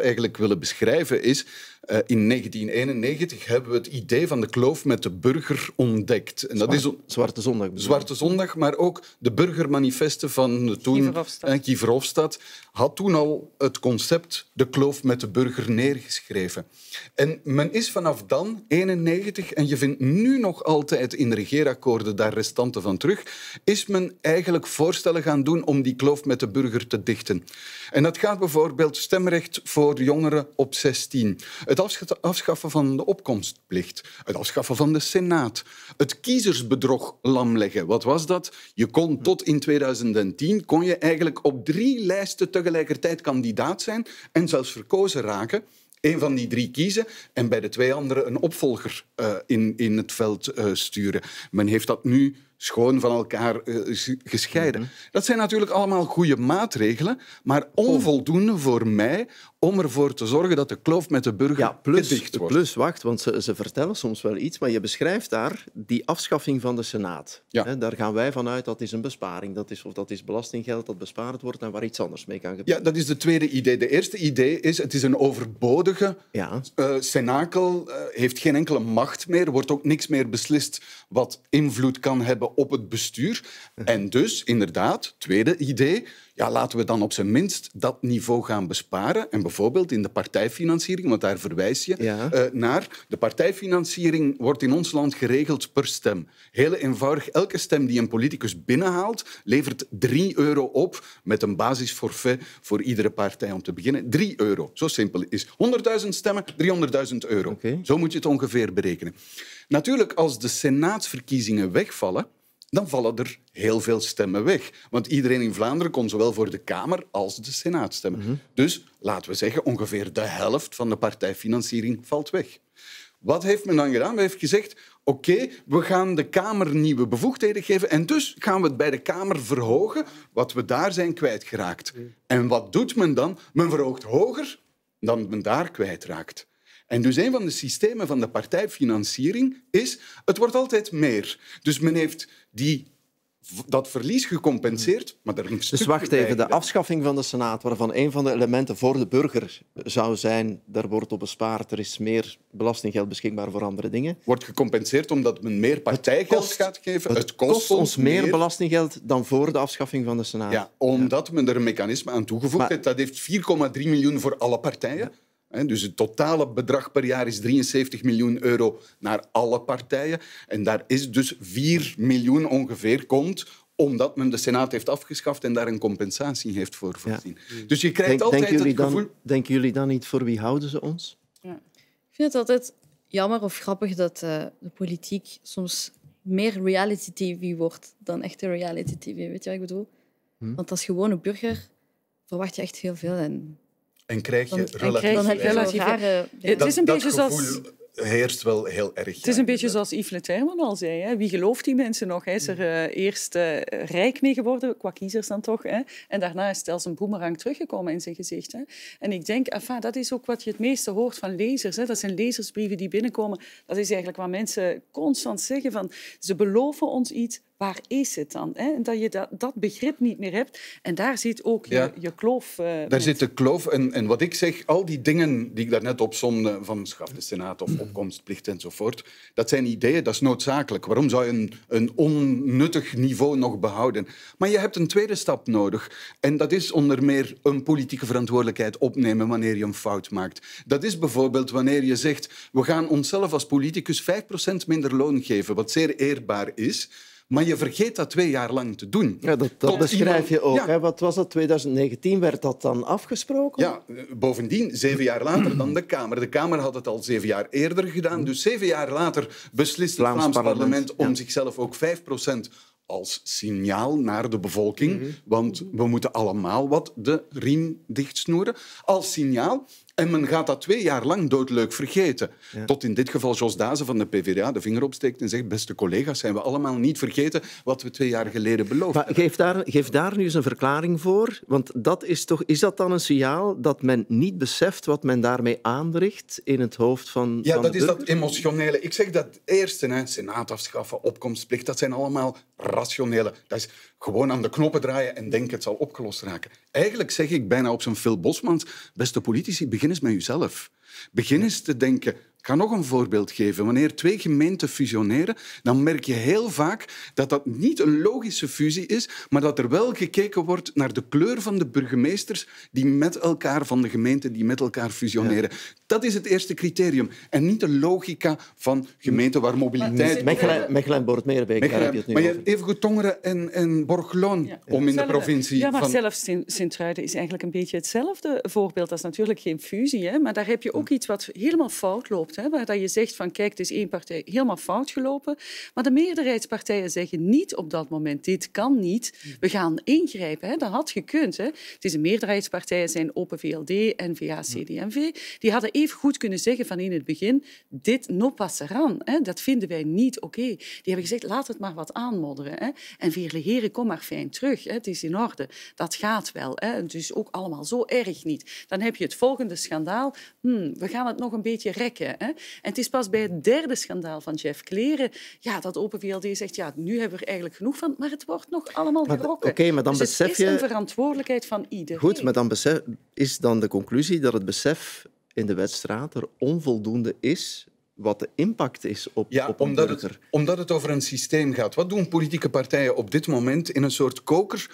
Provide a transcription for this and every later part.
eigenlijk willen beschrijven is... Uh, in 1991 hebben we het idee van de kloof met de burger ontdekt. En dat is Zwarte Zondag. Zwarte Zondag, maar ook de burgermanifesten van de toen Kiever Hofstad eh, had toen al het concept de kloof met de burger neergeschreven. En men is vanaf dan, 91, en je vindt nu nog altijd in regeerakkoorden daar restanten van terug, is men eigenlijk voorstellen gaan doen om die kloof met de burger te dichten. En dat gaat bijvoorbeeld stemrecht voor jongeren op 16. Het afschaffen van de opkomstplicht. Het afschaffen van de Senaat. Het kiezersbedrog lamleggen. Wat was dat? Je kon tot in 2010 kon je eigenlijk op drie lijsten tegelijkertijd kandidaat zijn en zelfs verkozen raken. Een van die drie kiezen en bij de twee anderen een opvolger eh, in, in het veld eh, sturen. Men heeft dat nu schoon van elkaar eh, gescheiden. Mhm. Dat zijn natuurlijk allemaal goede maatregelen, maar onvoldoende voor mij om ervoor te zorgen dat de kloof met de burger ja, plus, wordt. Plus, wacht, want ze, ze, vertellen soms wel iets, maar je beschrijft daar die afschaffing van de Senaat. daar gaan wij vanuit dat is een besparing, dat is, of dat is belastinggeld dat bespaard wordt en waar iets anders mee kan gebeuren. Ja, dat is de tweede idee. De eerste idee is, het is een overbodige ja. Eh, senakel, eh, heeft geen enkele macht meer, wordt ook niks meer beslist wat invloed kan hebben op het bestuur. En dus, inderdaad, tweede idee, ja, laten we dan op zijn minst dat niveau gaan besparen. En bijvoorbeeld in de partijfinanciering, want daar verwijs je eh, naar. De partijfinanciering wordt in ons land geregeld per stem. Heel eenvoudig, elke stem die een politicus binnenhaalt, levert 3 euro op met een basisforfait voor iedere partij om te beginnen. 3 euro, zo simpel is. 100.000 stemmen, 300.000 euro. Zo moet je het ongeveer berekenen. Natuurlijk, als de senaatsverkiezingen wegvallen, dan vallen er heel veel stemmen weg. Want iedereen in Vlaanderen kon zowel voor de Kamer als de Senaat stemmen. Mhm. Dus laten we zeggen, ongeveer de helft van de partijfinanciering valt weg. Wat heeft men dan gedaan? Men heeft gezegd, oké, we gaan de Kamer nieuwe bevoegdheden geven en dus gaan we het bij de Kamer verhogen wat we daar zijn kwijtgeraakt. Mhm. En wat doet men dan? Men verhoogt hoger dan men daar kwijtraakt. En dus een van de systemen van de partijfinanciering is, het wordt altijd meer. Dus men heeft die dat verlies gecompenseerd. Maar er dus wacht even, de afschaffing van de Senaat, waarvan een van de elementen voor de burger zou zijn, daar wordt op bespaard, er is meer belastinggeld beschikbaar voor andere dingen. Wordt gecompenseerd omdat men meer partijgeld gaat geven. Het, kost, ons meer, belastinggeld dan voor de afschaffing van de Senaat. Ja, omdat men er een mechanisme aan toegevoegd heeft. Dat heeft 4,3 miljoen voor alle partijen. Dus het totale bedrag per jaar is 73 miljoen euro naar alle partijen. En daar is dus 4 miljoen ongeveer komt omdat men de Senaat heeft afgeschaft en daar een compensatie heeft voor voorzien. Dus je krijgt altijd het gevoel... Dan, denken jullie dan niet voor wie houden ze ons? Ja. Ik vind het altijd jammer of grappig dat eh, de politiek soms meer reality TV wordt dan echte reality TV. Weet je wat ik bedoel? Hm? Want als gewone burger verwacht je echt heel veel en en krijg je relatief... Rare... Het is een beetje zoals heerst wel heel erg. Het is een beetje zoals Yves Le Terman al zei. Hè? Wie gelooft die mensen nog? Hij is er mm. eh, eerst eh, rijk mee geworden, qua kiezers dan toch. Hè? En daarna is het als een boemerang teruggekomen in zijn gezicht. Hè? En ik denk, enfin, dat is ook wat je het meeste hoort van lezers. Hè? Dat zijn lezersbrieven die binnenkomen. Dat is eigenlijk waar mensen constant zeggen van... Ze beloven ons iets, waar is het dan? Hè? Dat je dat, begrip niet meer hebt. En daar zit ook je, je kloof. Eh, daar zit de kloof. En, en wat ik zeg, al die dingen die ik daarnet opzomde, van schaf de Senaat of mhm. opkomstplicht enzovoort, dat zijn ideeën, dat is noodzakelijk. Waarom zou je een, een onnuttig niveau nog behouden? Maar je hebt een tweede stap nodig. En dat is onder meer een politieke verantwoordelijkheid opnemen wanneer je een fout maakt. Dat is bijvoorbeeld wanneer je zegt, we gaan onszelf als politicus 5% minder loon geven, wat zeer eerbaar is. Maar je vergeet dat twee jaar lang te doen. Ja, dat, beschrijf je ook. Hè? Wat was dat? 2019 werd dat dan afgesproken? Ja, eh, bovendien, zeven jaar later dan de Kamer. De Kamer had het al zeven jaar eerder gedaan. Dus zeven jaar later beslist het Vlaams, parlement, om zichzelf ook 5 als signaal naar de bevolking, mhm. want we moeten allemaal wat de riem dichtsnoeren, als signaal en men gaat dat twee jaar lang doodleuk vergeten. Tot in dit geval Jos Dazen van de PvdA de vinger opsteekt en zegt... Beste collega's, zijn we allemaal niet vergeten wat we twee jaar geleden beloofd maar geef daar, geef daar nu eens een verklaring voor. Want dat is, toch, is dat dan een signaal dat men niet beseft wat men daarmee aanricht in het hoofd van Ja, dat is dat emotionele. Ik zeg dat eerste, hè, senaat afschaffen, opkomstplicht, dat zijn allemaal rationele. Dat is gewoon aan de knoppen draaien en denken het zal opgelost raken. Eigenlijk zeg ik bijna op zijn Phil Bosmans, beste politici, begin maar met jezelf. Begin eens te denken. Ik ga nog een voorbeeld geven. Wanneer twee gemeenten fusioneren, dan merk je heel vaak dat dat niet een logische fusie is, maar dat er wel gekeken wordt naar de kleur van de burgemeesters die met elkaar, van de gemeenten die met elkaar fusioneren. Dat is het eerste criterium. En niet de logica van gemeenten waar mobiliteit... Mechelen, Mechelen Bortmeerbeek, daar heb je het nu Maar je hebt evengoed Tongeren en, en Borgloon om in de provincie... Ja, maar zelfs Sint-Truiden is eigenlijk een beetje hetzelfde voorbeeld. Dat is natuurlijk geen fusie, hè? maar daar heb je ook iets wat helemaal fout loopt. Hè, waar dat je zegt van kijk, het is één partij helemaal fout gelopen. Maar de meerderheidspartijen zeggen niet op dat moment, dit kan niet. We gaan ingrijpen. Hè. Dat had gekund. Hè. Het is een meerderheidspartijen zijn Open VLD, N-VA, CD&V. Die hadden even goed kunnen zeggen van in het begin, dit no passeran. Dat vinden wij niet oké. Die hebben gezegd, laat het maar wat aanmodderen. Hè. En veerle heren, kom maar fijn terug. Hè. Het is in orde. Dat gaat wel. Hè. Het is dus ook allemaal zo erg niet. Dan heb je het volgende schandaal. Hmm, we gaan het nog een beetje rekken. Hè? En het is pas bij het derde schandaal van Jeff Kleren ja, dat Open VLD zegt, ja, nu hebben we er eigenlijk genoeg van, maar het wordt nog allemaal gerokken. Oké, maar dan dus je... het is een verantwoordelijkheid van iedereen. Goed, maar dan is dan de conclusie dat het besef in de wedstrijd er onvoldoende is wat de impact is op, ja, op omdat burger. Het, omdat het over een systeem gaat. Wat doen politieke partijen op dit moment in een soort koker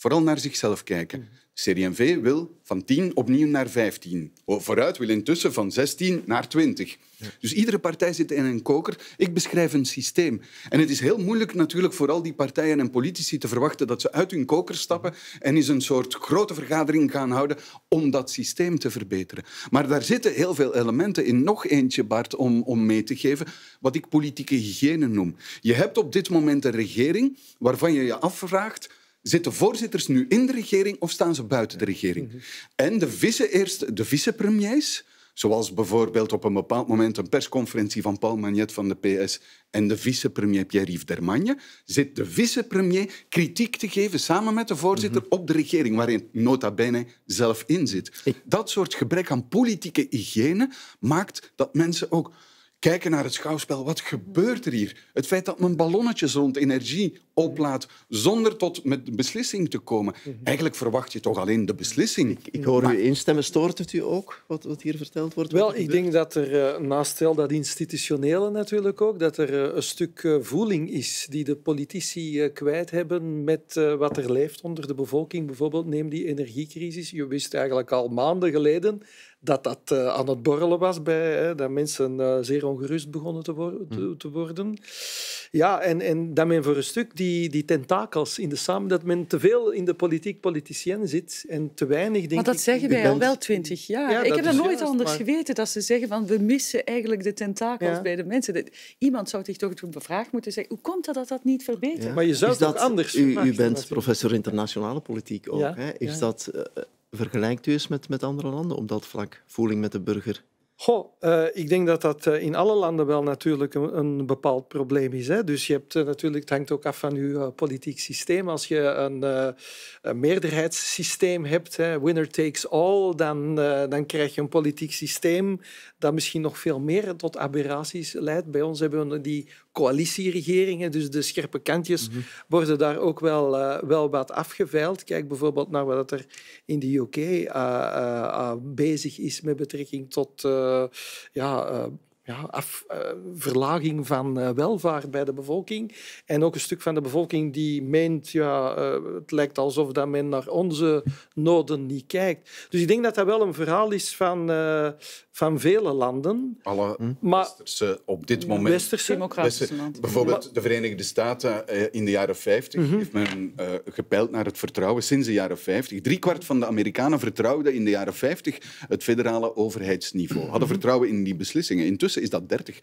vooral naar zichzelf kijken. CDMV wil van 10 opnieuw naar 15. Vooruit wil intussen van 16 naar 20. Dus iedere partij zit in een koker. Ik beschrijf een systeem. En het is heel moeilijk natuurlijk voor al die partijen en politici te verwachten dat ze uit hun koker stappen en eens een soort grote vergadering gaan houden om dat systeem te verbeteren. Maar daar zitten heel veel elementen in. Nog eentje, Bart, om, om mee te geven, wat ik politieke hygiëne noem. Je hebt op dit moment een regering waarvan je je afvraagt Zitten voorzitters nu in de regering of staan ze buiten de regering? Mhm. En de, vice eerst, de vicepremiers, zoals bijvoorbeeld op een bepaald moment een persconferentie van Paul Magnet van de PS en de vicepremier Pierre-Yves Dermagne, zit de vicepremier kritiek te geven samen met de voorzitter mhm. op de regering, waarin nota bene zelf in zit. Dat soort gebrek aan politieke hygiëne maakt dat mensen ook kijken naar het schouwspel. Wat gebeurt er hier? Het feit dat men ballonnetjes rond energie oplaat zonder tot met beslissing te komen. Mhm. Eigenlijk verwacht je toch alleen de beslissing. Ik, hoor maar... u instemmen. Stoort het u ook, wat, wat hier verteld wordt? Wel, ik denk dat er eh, naast heel dat institutionele natuurlijk ook, dat er eh, een stuk eh, voeling is die de politici kwijt hebben met wat er leeft onder de bevolking. Bijvoorbeeld neem die energiecrisis. Je wist eigenlijk al maanden geleden dat dat aan het borrelen was, bij, hè, dat mensen zeer ongerust begonnen mhm. te, worden. Ja, en, en dat men voor een stuk die die, tentakels in de samen, dat men te veel in de politiek politicien zit en te weinig, denk Maar dat zeggen wij al wel twintig jaar. Ja, ik heb dat nooit anders geweten, dat ze zeggen van we missen eigenlijk de tentakels bij de mensen. Iemand zou zich toch een vraag moeten zeggen, hoe komt dat dat, dat niet verbetert? Maar je zou dat anders u, u bent professor internationale politiek ook. Hè? Is dat, eh, eh, vergelijkt u eens met, met andere landen op dat vlak, voeling met de burger? Goh, eh, ik denk dat dat eh, in alle landen wel natuurlijk een, een bepaald probleem is. Hè? Dus je hebt eh, natuurlijk, het hangt ook af van je politiek systeem. Als je een, meerderheidssysteem hebt, hè, winner takes all, dan, dan krijg je een politiek systeem dat misschien nog veel meer tot aberraties leidt. Bij ons hebben we die coalitieregeringen, dus de scherpe kantjes mhm. worden daar ook wel, wel wat afgeveild. Kijk bijvoorbeeld naar wat er in de UK bezig is met betrekking tot Äh, ja äh, ja, af, eh, verlaging van eh, welvaart bij de bevolking. En ook een stuk van de bevolking die meent, ja, eh, het lijkt alsof dat men naar onze noden niet kijkt. Dus ik denk dat dat wel een verhaal is van, van vele landen. Alle hm? maar, westerse, op dit moment... Westerse, democratische Bijvoorbeeld de Verenigde Staten in de jaren 50 mhm. heeft men gepeild naar het vertrouwen sinds de jaren 50. kwart van de Amerikanen vertrouwde in de jaren 50 het federale overheidsniveau. Hadden mhm. vertrouwen in die beslissingen. Intussen is dat 30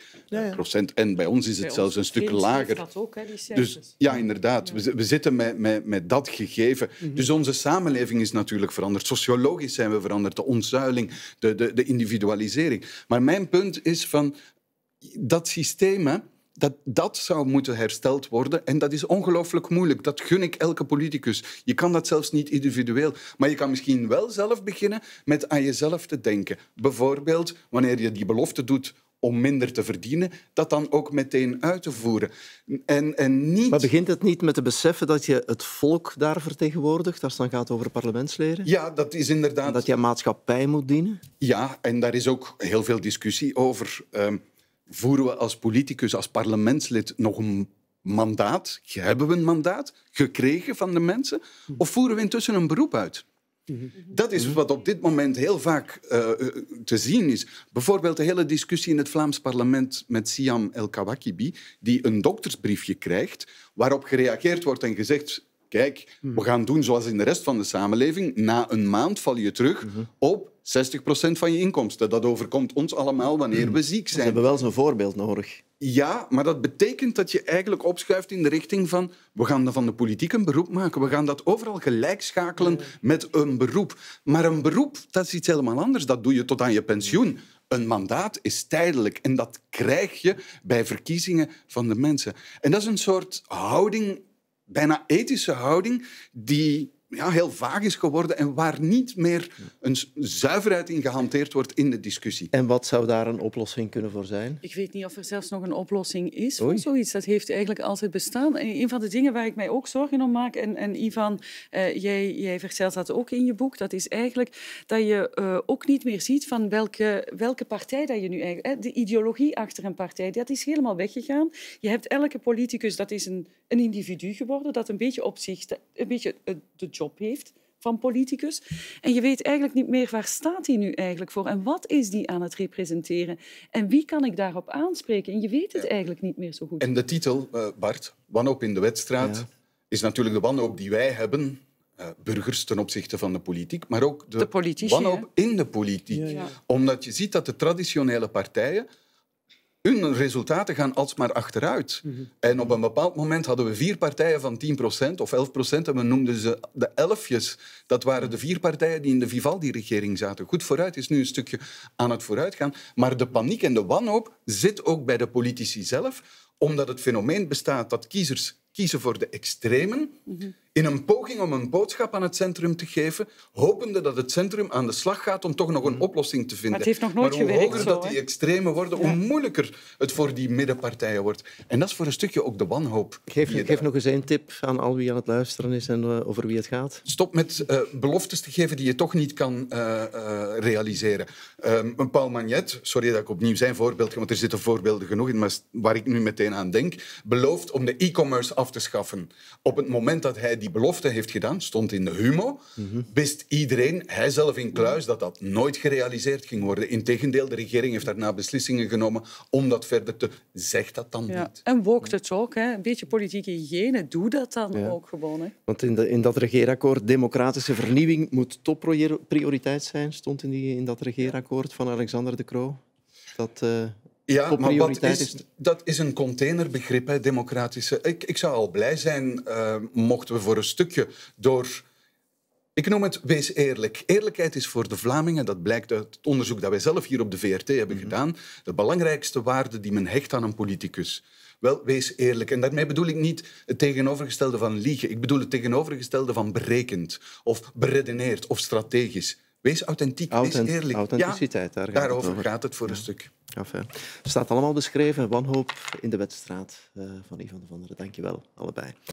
procent. En bij ons is het zelfs een stuk lager. Dat ook, die dus ja, inderdaad. We, zitten met, met, met dat gegeven. Mhm. Dus onze samenleving is natuurlijk veranderd. Sociologisch zijn we veranderd. De ontzuiling, de, de, de individualisering. Maar mijn punt is van dat systeem. dat, dat zou moeten hersteld worden. En dat is ongelooflijk moeilijk. Dat gun ik elke politicus. Je kan dat zelfs niet individueel. Maar je kan misschien wel zelf beginnen met aan jezelf te denken. Bijvoorbeeld wanneer je die belofte doet om minder te verdienen, dat dan ook meteen uit te voeren. En, en niet... Maar begint het niet met te beseffen dat je het volk daar vertegenwoordigt, als het dan gaat over parlementsleden? Ja, dat is inderdaad... dat je maatschappij moet dienen? Ja, en daar is ook heel veel discussie over. Ehm, voeren we als politicus, als parlementslid nog een mandaat? Hebben we een mandaat gekregen van de mensen? Of voeren we intussen een beroep uit? Mhm. Dat is mhm. wat op dit moment heel vaak eh, eh, te zien is. Bijvoorbeeld de hele discussie in het Vlaams parlement met Siam El Kawakibi, die een doktersbriefje krijgt waarop gereageerd wordt en gezegd: Kijk, mhm. we gaan doen zoals in de rest van de samenleving. Na een maand val je terug op 60% van je inkomsten. Dat overkomt ons allemaal wanneer we ziek zijn. Ze we hebben wel zo'n voorbeeld nodig. Ja, maar dat betekent dat je eigenlijk opschuift in de richting van we gaan van de politiek een beroep maken. We gaan dat overal gelijk schakelen met een beroep. Maar een beroep, dat is iets helemaal anders. Dat doe je tot aan je pensioen. Een mandaat is tijdelijk en dat krijg je bij verkiezingen van de mensen. En dat is een soort houding, bijna ethische houding, die ja, heel vaag is geworden en waar niet meer een zuiverheid in gehanteerd wordt in de discussie. En wat zou daar een oplossing kunnen voor zijn? Ik weet niet of er zelfs nog een oplossing is voor zoiets. Dat heeft eigenlijk altijd bestaan. En een van de dingen waar ik mij ook zorgen om maak, en, en Ivan, eh, jij, jij vertelt dat ook in je boek, dat is eigenlijk dat je eh, ook niet meer ziet van welke, welke partij dat je nu eigenlijk... De ideologie achter een partij, dat is helemaal weggegaan. Je hebt elke politicus, dat is een een individu geworden dat een beetje op zich een beetje eh, de job heeft van politicus. En je weet eigenlijk niet meer waar staat hij nu eigenlijk voor en wat is die aan het representeren en wie kan ik daarop aanspreken. En je weet het eigenlijk niet meer zo goed. En de titel, eh, Bart, Wanhoop in de wedstrijd, is natuurlijk de wanhoop die wij hebben eh, burgers ten opzichte van de politiek, maar ook de, de wanhoop in de politiek. Omdat je ziet dat de traditionele partijen hun resultaten gaan alsmaar achteruit. Mhm. En op een bepaald moment hadden we vier partijen van 10% of 11% en we noemden ze de elfjes. Dat waren de vier partijen die in de Vivaldi-regering zaten. Goed vooruit is nu een stukje aan het vooruitgaan. Maar de paniek en de wanhoop zit ook bij de politici zelf, omdat het fenomeen bestaat dat kiezers kiezen voor de extremen. Mhm in een poging om een boodschap aan het centrum te geven, hopende dat het centrum aan de slag gaat om toch nog een mm. oplossing te vinden. Maar het heeft nog nooit hoe hoger dat die extremen worden, hoe moeilijker het voor die middenpartijen wordt. En dat is voor een stukje ook de wanhoop. Geef, geef nog eens één tip aan al wie aan het luisteren is en eh, over wie het gaat. Stop met eh, beloftes te geven die je toch niet kan eh, realiseren. Ehm, een Paul Magnet, sorry dat ik opnieuw zijn voorbeeld, want er zitten voorbeelden genoeg in, maar waar ik nu meteen aan denk, belooft om de e-commerce af te schaffen op het moment dat hij die die belofte heeft gedaan, stond in de humo, mhm. Best iedereen, hij zelf in kluis, dat dat nooit gerealiseerd ging worden. Integendeel, de regering heeft daarna beslissingen genomen om dat verder te... Zeg dat dan ja. niet. En walk het ook. Hè? Een beetje politieke hygiëne, doe dat dan ook gewoon. Hè? Want in, in dat regeerakkoord, democratische vernieuwing moet topprioriteit zijn, stond in, die, in dat regeerakkoord van Alexander de Croo. Dat, eh, ja, maar wat is, dat is een containerbegrip, hè, democratische. Ik, ik zou al blij zijn uh, mochten we voor een stukje door. Ik noem het wees eerlijk. Eerlijkheid is voor de Vlamingen, dat blijkt uit het onderzoek dat wij zelf hier op de VRT hebben mhm. gedaan, de belangrijkste waarde die men hecht aan een politicus. Wel, wees eerlijk. En daarmee bedoel ik niet het tegenovergestelde van liegen. Ik bedoel het tegenovergestelde van berekend of beredeneerd of strategisch. Wees authentiek, Authent wees eerlijk. Authenticiteit, ja, daar daarover gaat het voor een stuk. Het staat allemaal beschreven. Wanhoop in de wedstrijd eh, van Ivan de Vanderen. Dank je wel, allebei.